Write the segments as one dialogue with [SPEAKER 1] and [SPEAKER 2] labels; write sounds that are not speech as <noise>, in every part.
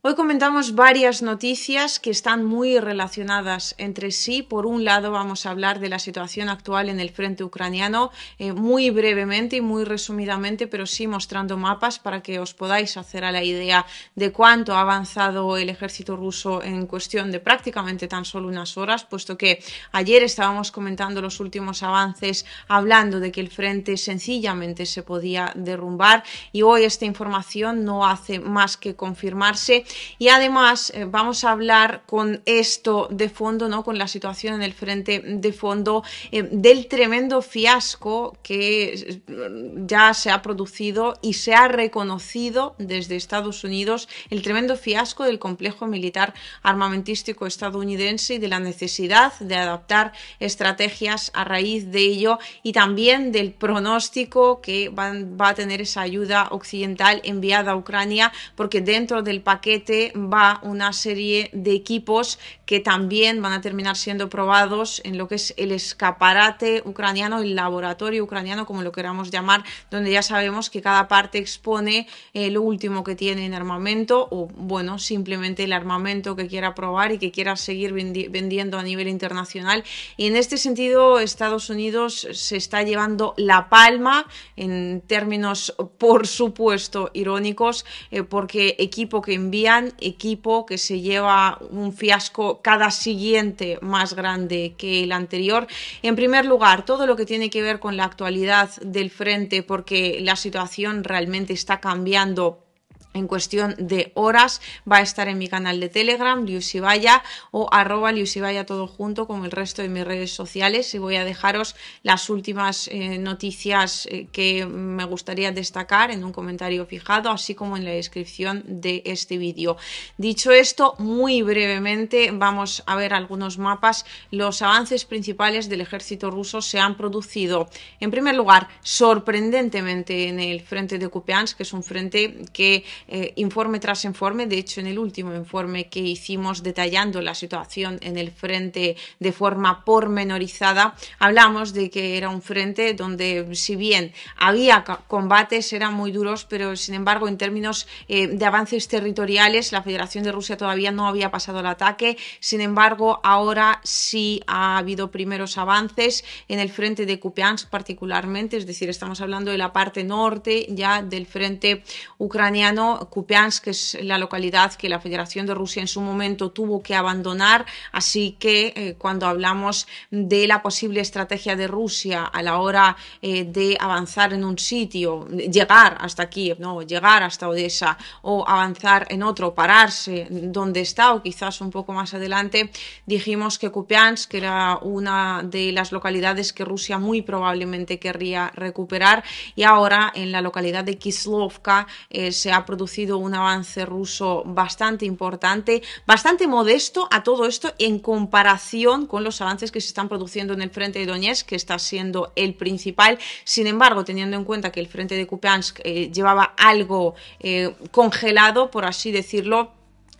[SPEAKER 1] Hoy comentamos varias noticias que están muy relacionadas entre sí. Por un lado, vamos a hablar de la situación actual en el frente ucraniano, eh, muy brevemente y muy resumidamente, pero sí mostrando mapas para que os podáis hacer a la idea de cuánto ha avanzado el ejército ruso en cuestión de prácticamente tan solo unas horas, puesto que ayer estábamos comentando los últimos avances, hablando de que el frente sencillamente se podía derrumbar y hoy esta información no hace más que confirmarse y además eh, vamos a hablar con esto de fondo, Con la situación en el frente de fondo eh, del tremendo fiasco que mm, ya se ha producido y se ha reconocido desde Estados Unidos el tremendo fiasco del complejo militar armamentístico estadounidense y de la necesidad de adaptar estrategias a raíz de ello y también del pronóstico que va a tener esa ayuda occidental enviada a Ucrania porque dentro del paquete va una serie de equipos que también van a terminar siendo probados en lo que es el escaparate ucraniano, el laboratorio ucraniano, como lo queramos llamar, donde ya sabemos que cada parte expone eh, lo último que tiene en armamento o, bueno, simplemente el armamento que quiera probar y que quiera seguir vendiendo a nivel internacional. Y en este sentido, Estados Unidos se está llevando la palma en términos, por supuesto, irónicos, eh, porque equipo que envían, equipo que se lleva un fiasco cada siguiente más grande que el anterior. En primer lugar, todo lo que tiene que ver con la actualidad del frente, porque la situación realmente está cambiando en cuestión de horas va a estar en mi canal de Telegram, Liusibaya, o arroba Liusivaya todo junto con el resto de mis redes sociales y voy a dejaros las últimas eh, noticias eh, que me gustaría destacar en un comentario fijado así como en la descripción de este vídeo. Dicho esto, muy brevemente vamos a ver algunos mapas. Los avances principales del ejército ruso se han producido en primer lugar sorprendentemente en el frente de Kupiansk, que es un frente que eh, informe tras informe. De hecho, en el último informe que hicimos detallando la situación en el frente de forma pormenorizada, hablamos de que era un frente donde, si bien había combates, eran muy duros, pero sin embargo, en términos eh, de avances territoriales, la Federación de Rusia todavía no había pasado al ataque. Sin embargo, ahora sí ha habido primeros avances en el frente de Kupiansk particularmente, es decir, estamos hablando de la parte norte ya del frente ucraniano Kupiansk es la localidad que la Federación de Rusia en su momento tuvo que abandonar, así que eh, cuando hablamos de la posible estrategia de Rusia a la hora eh, de avanzar en un sitio, llegar hasta Kiev, ¿no? llegar hasta Odessa o avanzar en otro, pararse donde está o quizás un poco más adelante, dijimos que Kupiansk era una de las localidades que Rusia muy probablemente querría recuperar y ahora en la localidad de Kislovka eh, se ha producido producido un avance ruso bastante importante, bastante modesto a todo esto en comparación con los avances que se están produciendo en el frente de Donetsk, que está siendo el principal. Sin embargo, teniendo en cuenta que el frente de Kupiansk eh, llevaba algo eh, congelado, por así decirlo,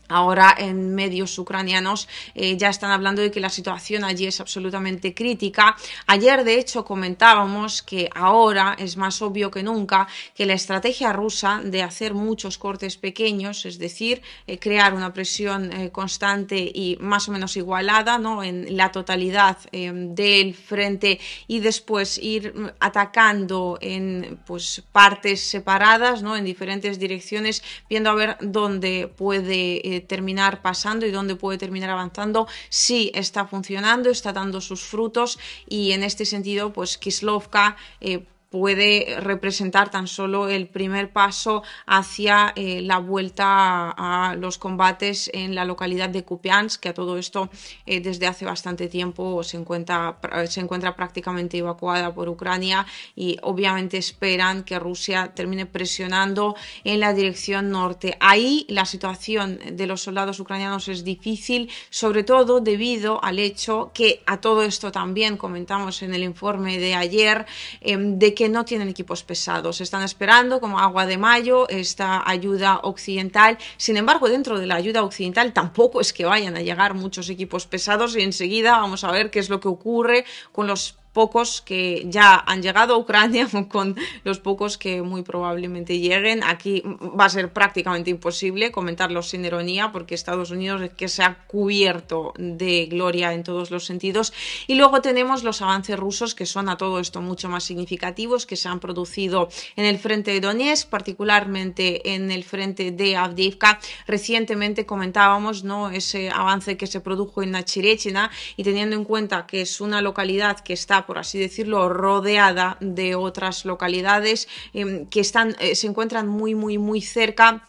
[SPEAKER 1] Ahora en medios ucranianos eh, ya están hablando de que la situación allí es absolutamente crítica. Ayer, de hecho, comentábamos que ahora es más obvio que nunca que la estrategia rusa de hacer muchos cortes pequeños, es decir, eh, crear una presión eh, constante y más o menos igualada en la totalidad del frente y después ir atacando en pues, partes separadas, en diferentes direcciones, viendo a ver dónde puede terminar pasando y dónde puede terminar avanzando, si está funcionando, está dando sus frutos y en este sentido, pues Kislovka eh, puede representar tan solo el primer paso hacia eh, la vuelta a, los combates en la localidad de Kupiansk, que a todo esto eh, desde hace bastante tiempo se encuentra, eh, se encuentra prácticamente evacuada por Ucrania y obviamente esperan que Rusia termine presionando en la dirección norte. Ahí la situación de los soldados ucranianos es difícil, sobre todo debido al hecho que a todo esto también comentamos en el informe de ayer, em, que no tienen equipos pesados. Están esperando como agua de mayo esta ayuda occidental. Sin embargo, dentro de la ayuda occidental tampoco es que vayan a llegar muchos equipos pesados y enseguida vamos a ver qué es lo que ocurre con los pocos que ya han llegado a Ucrania <laughs> con los pocos que muy probablemente lleguen. Aquí va a ser prácticamente imposible comentarlos sin ironía porque Estados Unidos es que se ha cubierto de gloria en todos los sentidos. Y luego tenemos los avances rusos que son a todo esto mucho más significativos, que se han producido en el frente de Donetsk, particularmente en el frente de Avdivka, Recientemente comentábamos ¿no? ese avance que se produjo en Nachirechina y teniendo en cuenta que es una localidad que está por así decirlo, rodeada de otras localidades em, que eh, se encuentran muy, muy, muy cerca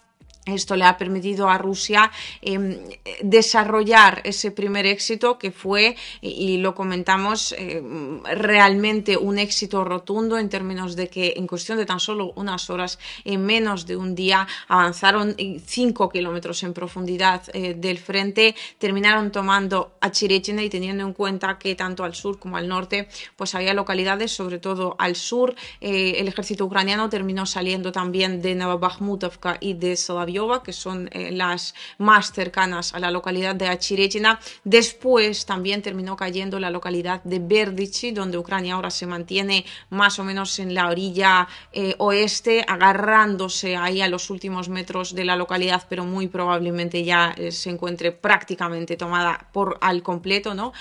[SPEAKER 1] esto le ha permitido a Rusia em, desarrollar ese primer éxito que fue, y lo comentamos, em, realmente un éxito rotundo en términos de que en cuestión de tan solo unas horas, en menos de un día, avanzaron 5 kilómetros en profundidad eh, del frente, terminaron tomando a Achirechene y teniendo en cuenta que tanto al sur como al norte pues había localidades, sobre todo al sur, eh, el ejército ucraniano terminó saliendo también de Novobakhmutovka y de Solovio que son eh, las más cercanas a la localidad de Achirechina Después también terminó cayendo la localidad de Berdichi, donde Ucrania ahora se mantiene más o menos en la orilla eh, oeste, agarrándose ahí a los últimos metros de la localidad, pero muy probablemente ya eh, se encuentre prácticamente tomada por al completo, ¿no?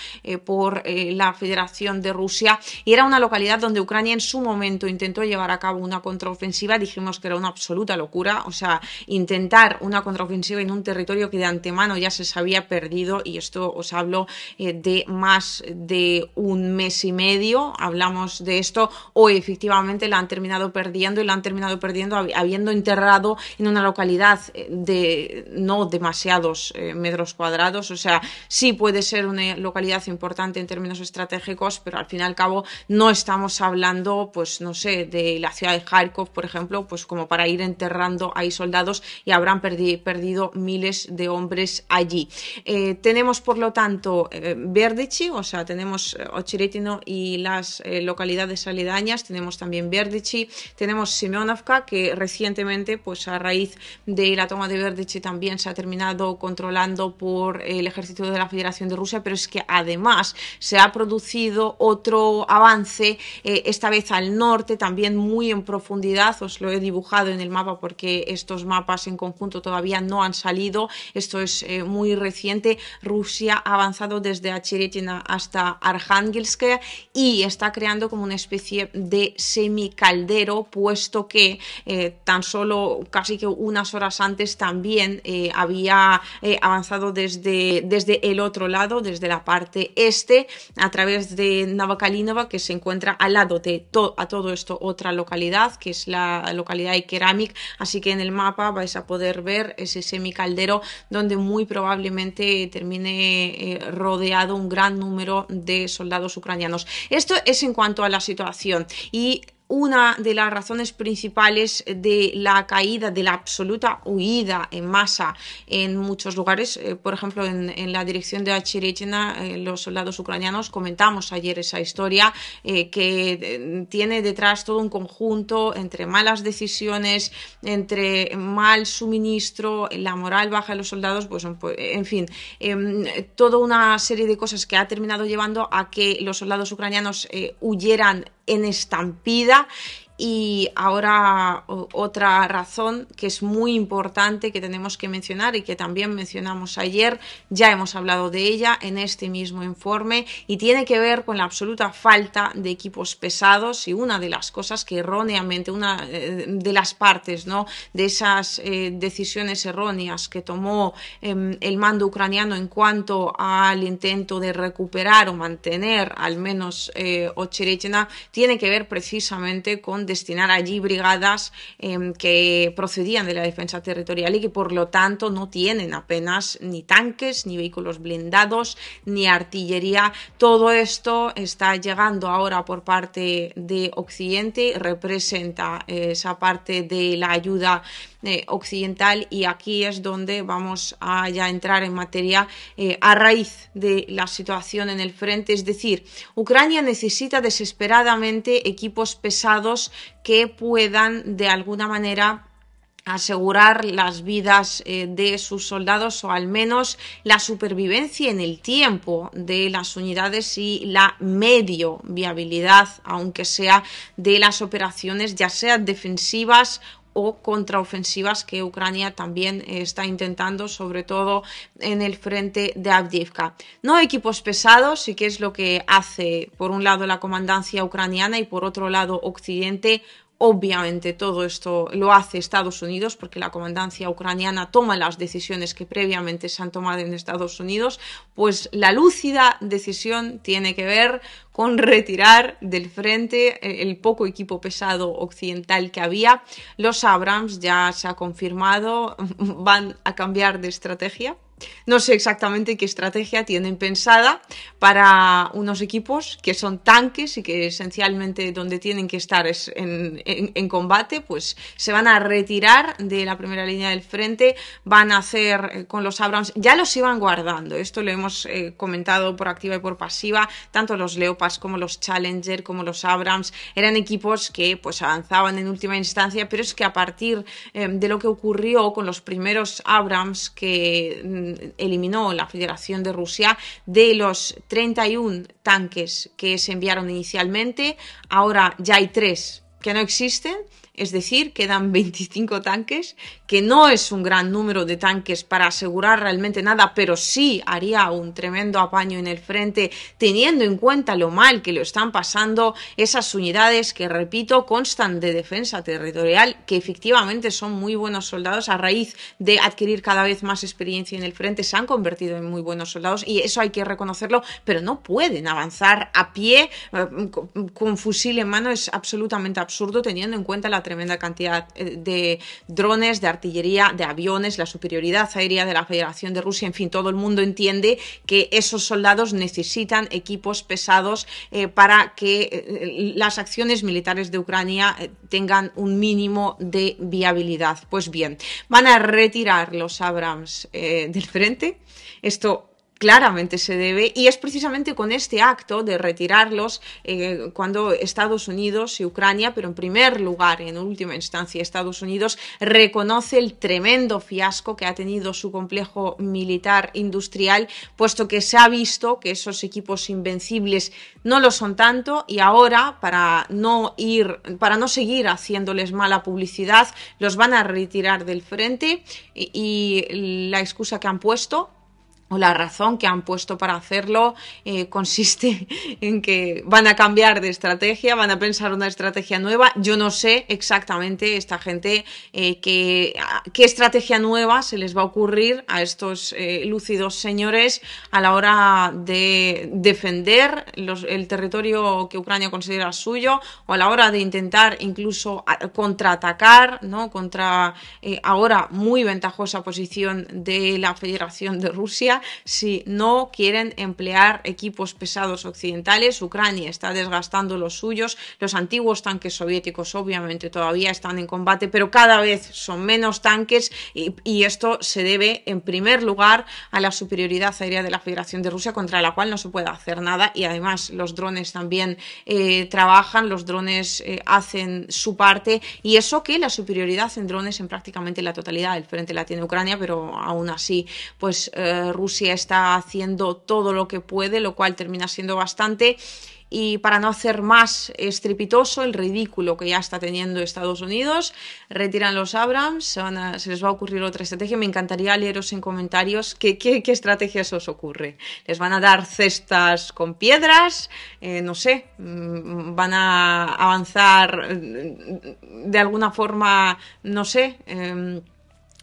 [SPEAKER 1] por la Federación de Rusia. Y era una localidad donde Ucrania en su momento intentó llevar a cabo una contraofensiva. Dijimos que era una absoluta locura, o sea, intentó una contraofensiva en un territorio que de antemano ya se había perdido, y esto os hablo eh, de más de un mes y medio, hablamos de esto, o efectivamente la han terminado perdiendo y la han terminado perdiendo habiendo enterrado en una localidad eh, de no demasiados eh, metros cuadrados, o sea, sí puede ser una localidad importante en términos estratégicos, pero al fin y al cabo no estamos hablando, pues no sé, de la ciudad de Kharkov, por ejemplo, pues como para ir enterrando ahí soldados y habrán perdido miles de hombres allí. Eh, tenemos, por lo tanto, eh, Verdici, o sea, tenemos eh, ...Ochiretino y las eh, localidades aledañas, tenemos también Verdici, tenemos Simeonovka que recientemente, pues a raíz de la toma de Verdici también se ha terminado controlando por el ejército de la Federación de Rusia, pero es que además se ha producido otro avance, esta vez al norte, también muy en profundidad, os lo he dibujado en el mapa porque estos mapas en conjunto todavía no han salido. Esto es eh, muy reciente. Rusia ha avanzado desde Acheretina hasta Arkhangelsk y está creando como una especie de semicaldero, puesto que eh, tan solo casi que unas horas antes también eh, había avanzado desde, desde el otro lado, desde la parte este, a través de Navakalinova, que se encuentra al lado de a todo esto otra localidad, que es la localidad de Keramik. Así que en el mapa vais a poder ver, ese semicaldero donde muy probablemente termine eh, rodeado un gran número de soldados ucranianos. Esto es en cuanto a la situación y una de las razones principales de la caída, de la absoluta huida en masa en muchos lugares. Eh, por ejemplo, en, la dirección de Achirechina, eh, los soldados ucranianos, comentamos ayer esa historia eh, que tiene detrás todo un conjunto entre malas decisiones, entre mal suministro, la moral baja de los soldados, pues en pues, fin, em, toda una serie de cosas que ha terminado llevando a que los soldados ucranianos huyeran en estampida y ahora otra razón que es muy importante que tenemos que mencionar y que también mencionamos ayer, ya hemos hablado de ella en este mismo informe y tiene que ver con la absoluta falta de equipos pesados y una de las cosas que erróneamente, una eh, de las partes ¿no? de esas eh, decisiones erróneas que tomó em, el mando ucraniano en cuanto al intento de recuperar o mantener al menos eh, tiene que ver precisamente con destinar allí brigadas eh, que procedían de la defensa territorial y que por lo tanto no tienen apenas ni tanques, ni vehículos blindados, ni artillería. Todo esto está llegando ahora por parte de Occidente, representa eh, esa parte de la ayuda eh, occidental y aquí es donde vamos a ya entrar en materia eh, a raíz de la situación en el frente. Es decir, Ucrania necesita desesperadamente equipos pesados que puedan de alguna manera asegurar las vidas eh, de sus soldados o al menos la supervivencia en el tiempo de las unidades y la medio viabilidad, aunque sea de las operaciones, ya sean defensivas o contraofensivas que Ucrania también eh, está intentando, sobre todo en el frente de Avdivka. No equipos pesados, sí que es lo que hace, por un lado, la comandancia ucraniana y por otro lado, Occidente Obviamente todo esto lo hace Estados Unidos porque la comandancia ucraniana toma las decisiones que previamente se han tomado en Estados Unidos, pues la lúcida decisión tiene que ver con retirar del frente eh, el poco equipo pesado occidental que había. Los Abrams, ya se ha confirmado, <laughs> van a cambiar de estrategia no sé exactamente qué estrategia tienen pensada para unos equipos que son tanques y que esencialmente donde tienen que estar es en, combate, pues se van a retirar de la primera línea del frente, van a hacer eh, con los Abrams, ya los iban guardando, esto lo hemos eh, comentado por activa y por pasiva, tanto los Leopards como los Challenger, como los Abrams, eran equipos que pues avanzaban en última instancia, pero es que a partir eh, de lo que ocurrió con los primeros Abrams que mm, eliminó la Federación de Rusia de los 31 tanques que se enviaron inicialmente. Ahora ya hay tres que no existen es decir, quedan 25 <laughs> tanques, que no es un gran número de tanques para asegurar realmente nada, pero sí haría un tremendo apaño en el frente, teniendo en cuenta lo mal que lo están pasando esas unidades que, repito, constan de defensa territorial, que efectivamente son muy buenos soldados a raíz de adquirir cada vez más experiencia en el frente, se han convertido en muy buenos soldados y eso hay que reconocerlo, pero no pueden avanzar a pie eh, con fusil en mano, es absolutamente absurdo teniendo en cuenta la tremenda cantidad eh, de drones, de artillería, de aviones, la superioridad aérea de la Federación de Rusia, en fin, todo el mundo entiende que esos soldados necesitan equipos pesados eh, para que eh, las acciones militares de Ucrania tengan un mínimo de viabilidad. Pues bien, van a retirar los Abrams del frente. Esto claramente se debe y es precisamente con este acto de retirarlos eh, cuando Estados Unidos y Ucrania, pero en primer lugar, en última instancia, Estados Unidos reconoce el tremendo fiasco que ha tenido su complejo militar industrial, puesto que se ha visto que esos equipos invencibles no lo son tanto y ahora para no ir para no seguir haciéndoles mala publicidad, los van a retirar del frente y la excusa que han puesto o la razón que han puesto para hacerlo eh, consiste <laughs> en que van a cambiar de estrategia, van a pensar una estrategia nueva. Yo no sé exactamente esta gente eh, qué, estrategia nueva se les va a ocurrir a estos eh, lúcidos señores a la hora de defender el territorio que Ucrania considera suyo o a la hora de intentar incluso contraatacar, ¿no? Contra eh, ahora muy ventajosa posición de la Federación de Rusia si no quieren emplear equipos pesados occidentales. Ucrania está desgastando los suyos, los antiguos tanques soviéticos obviamente todavía están en combate, pero cada vez son menos tanques y, esto se debe en primer lugar a la superioridad aérea de la Federación de Rusia contra la cual no se puede hacer nada y además los drones también eh, trabajan, los drones eh, hacen su parte y eso que la superioridad en drones en prácticamente la totalidad del frente la tiene Ucrania, pero aún así pues eh, Rusia está haciendo todo lo que puede, lo cual termina siendo bastante. Y para no hacer más estrepitoso el ridículo que ya está teniendo Estados Unidos, retiran los Abrams, se, les va a ocurrir otra estrategia. Me encantaría leeros en comentarios qué, qué, estrategias os ocurre. ¿Les van a dar cestas con piedras? Eh, no sé, mm, ¿van a avanzar mm, de alguna forma, no sé? Em,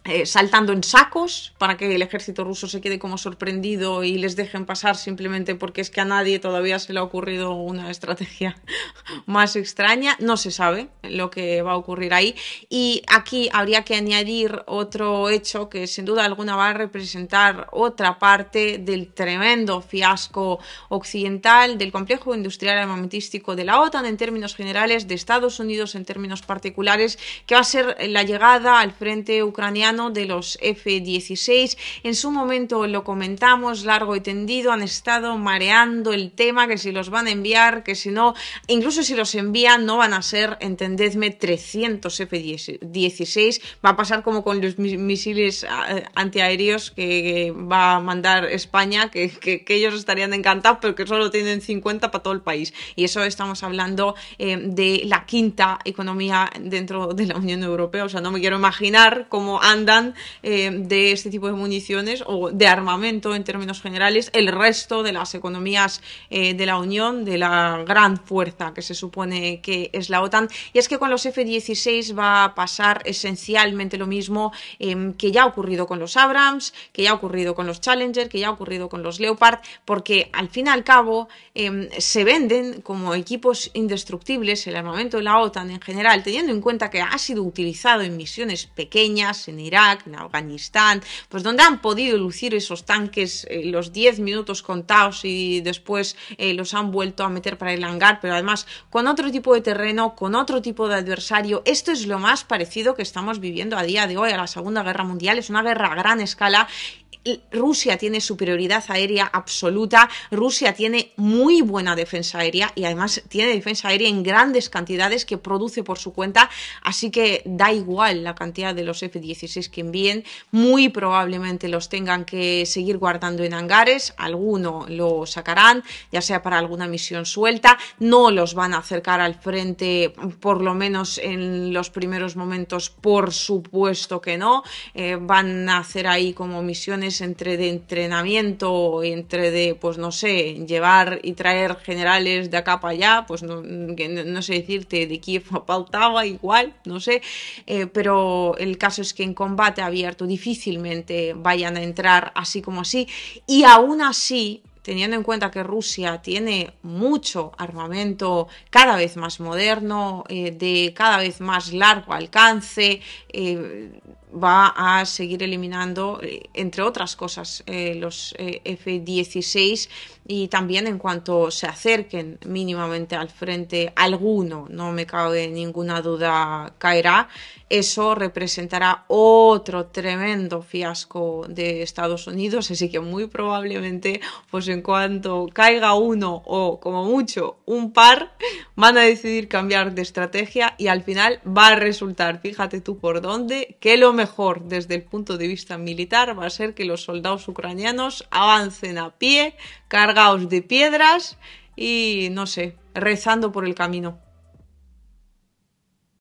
[SPEAKER 1] eh, saltando en sacos para que el ejército ruso se quede como sorprendido y les dejen pasar simplemente porque es que a nadie todavía se le ha ocurrido una estrategia <laughs> más extraña. No se sabe lo que va a ocurrir ahí. Y aquí habría que añadir otro hecho que sin duda alguna va a representar otra parte del tremendo fiasco occidental del complejo industrial armamentístico de la OTAN en términos generales, de Estados Unidos en términos particulares, que va a ser la llegada al frente ucraniano de los F-16. En su momento lo comentamos largo y tendido, han estado mareando el tema, que si los van a enviar, que si no, incluso si los envían no van a ser, entendedme, 300 F-16. Va a pasar como con los misiles eh, antiaéreos que va a mandar España, que, ellos estarían encantados, pero que solo tienen 50 para todo el país. Y eso estamos hablando eh, de la quinta economía dentro de la Unión Europea. O sea, no me quiero imaginar cómo han eh, de este tipo de municiones o de armamento en términos generales el resto de las economías eh, de la Unión, de la gran fuerza que se supone que es la OTAN. Y es que con los F-16 va a pasar esencialmente lo mismo eh, que ya ha ocurrido con los Abrams, que ya ha ocurrido con los Challenger, que ya ha ocurrido con los Leopard, porque al fin y al cabo se venden como equipos indestructibles el armamento de la OTAN en general, teniendo en cuenta que ha sido utilizado en misiones pequeñas, en Irak, en Afganistán, pues donde han podido lucir esos tanques eh, los 10 minutos contados y después eh, los han vuelto a meter para el hangar, pero además con otro tipo de terreno, con otro tipo de adversario. Esto es lo más parecido que estamos viviendo a día de hoy a la Segunda Guerra Mundial, es una guerra a gran escala Rusia tiene superioridad aérea absoluta, Rusia tiene muy buena defensa aérea y además tiene defensa aérea en grandes cantidades que produce por su cuenta, así que da igual la cantidad de los F-16 que envíen, muy probablemente los tengan que seguir guardando en hangares, alguno lo sacarán, ya sea para alguna misión suelta, no los van a acercar al frente, por lo menos en los primeros momentos, por supuesto que no, eh, van a hacer ahí como misiones entre de entrenamiento entre de, pues no sé, llevar y traer generales de acá para allá, pues no, sé decirte de Kiev <laughs> a igual, no sé, eh, pero el caso es que en combate abierto difícilmente vayan a entrar así como así y aún así teniendo en cuenta que Rusia tiene mucho armamento cada vez más moderno, eh, de cada vez más largo alcance, eh, va a seguir eliminando, eh, entre otras cosas, eh, los eh, F-16 y también en cuanto se acerquen mínimamente al frente alguno, no me cabe ninguna duda, caerá. Eso representará otro tremendo fiasco de Estados Unidos, así que muy probablemente, pues en cuanto caiga uno o como mucho un par, van a decidir cambiar de estrategia y al final va a resultar, fíjate tú por dónde, que lo mejor desde el punto de vista militar va a ser que los soldados ucranianos avancen a pie, cargados de piedras y, no sé, rezando por el camino.